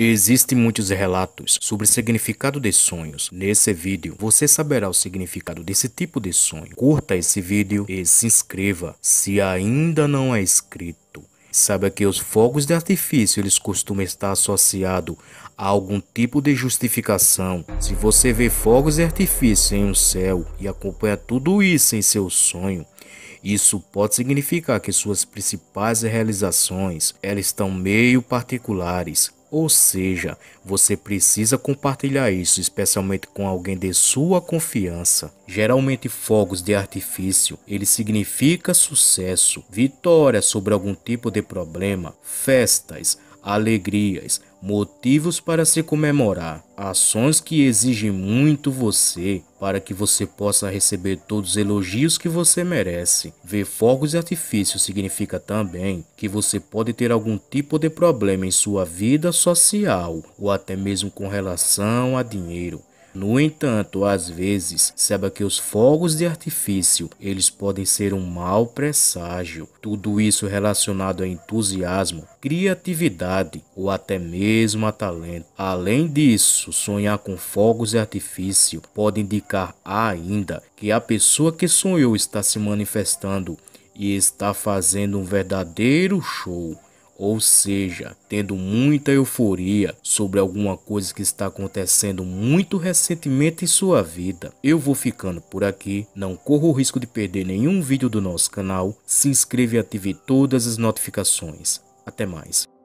Existem muitos relatos sobre o significado de sonhos. Nesse vídeo, você saberá o significado desse tipo de sonho. Curta esse vídeo e se inscreva se ainda não é inscrito. Saiba que os fogos de artifício eles costumam estar associados a algum tipo de justificação. Se você vê fogos de artifício em um céu e acompanha tudo isso em seu sonho, isso pode significar que suas principais realizações elas estão meio particulares ou seja, você precisa compartilhar isso, especialmente com alguém de sua confiança. Geralmente, fogos de artifício, ele significa sucesso, vitória sobre algum tipo de problema, festas, alegrias, motivos para se comemorar, ações que exigem muito você para que você possa receber todos os elogios que você merece. Ver fogos e artifícios significa também que você pode ter algum tipo de problema em sua vida social ou até mesmo com relação a dinheiro. No entanto, às vezes, saiba que os fogos de artifício, eles podem ser um mau presságio. Tudo isso relacionado a entusiasmo, criatividade ou até mesmo a talento. Além disso, sonhar com fogos de artifício pode indicar ainda que a pessoa que sonhou está se manifestando e está fazendo um verdadeiro show ou seja, tendo muita euforia sobre alguma coisa que está acontecendo muito recentemente em sua vida. Eu vou ficando por aqui, não corra o risco de perder nenhum vídeo do nosso canal, se inscreva e ative todas as notificações. Até mais.